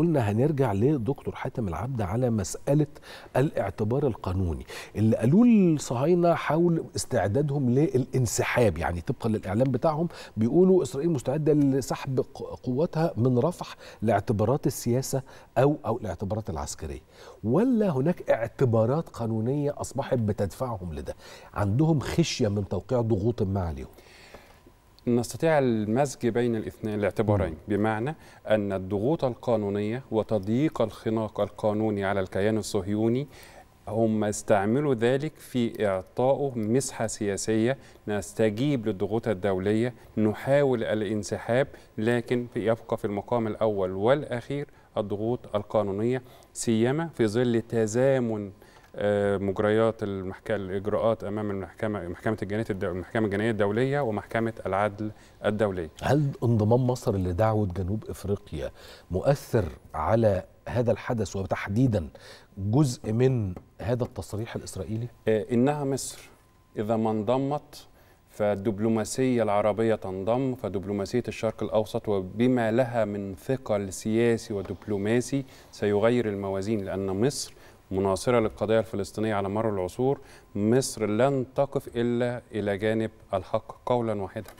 قلنا هنرجع لدكتور حاتم العبد على مسألة الاعتبار القانوني اللي قالوه الصهاينة حول استعدادهم للانسحاب يعني طبقا للإعلام بتاعهم بيقولوا إسرائيل مستعدة لسحب قواتها من رفح لاعتبارات السياسة أو أو الاعتبارات العسكرية ولا هناك اعتبارات قانونية أصبحت بتدفعهم لده عندهم خشية من توقيع ضغوط ما عليهم نستطيع المزج بين الاثنين الاعتبارين بمعنى أن الضغوط القانونية وتضييق الخناق القانوني على الكيان الصهيوني هم استعملوا ذلك في إعطائه مسحة سياسية نستجيب للضغوط الدولية نحاول الانسحاب لكن يبقى في المقام الأول والأخير الضغوط القانونية سيما في ظل تزامن آه، مجريات المحكمة الإجراءات أمام المحكمة محكمة الجناية المحكمة الجنائية الدولية ومحكمة العدل الدولية. هل انضمام مصر لدعوة جنوب إفريقيا مؤثر على هذا الحدث وتحديدا جزء من هذا التصريح الإسرائيلي؟ آه، إنها مصر إذا ما انضمت فالدبلوماسية العربية تنضم فدبلوماسية الشرق الأوسط وبما لها من ثقل سياسي ودبلوماسي سيغير الموازين لأن مصر مناصرة للقضية الفلسطينية على مر العصور مصر لن تقف إلا إلى جانب الحق قولا واحدا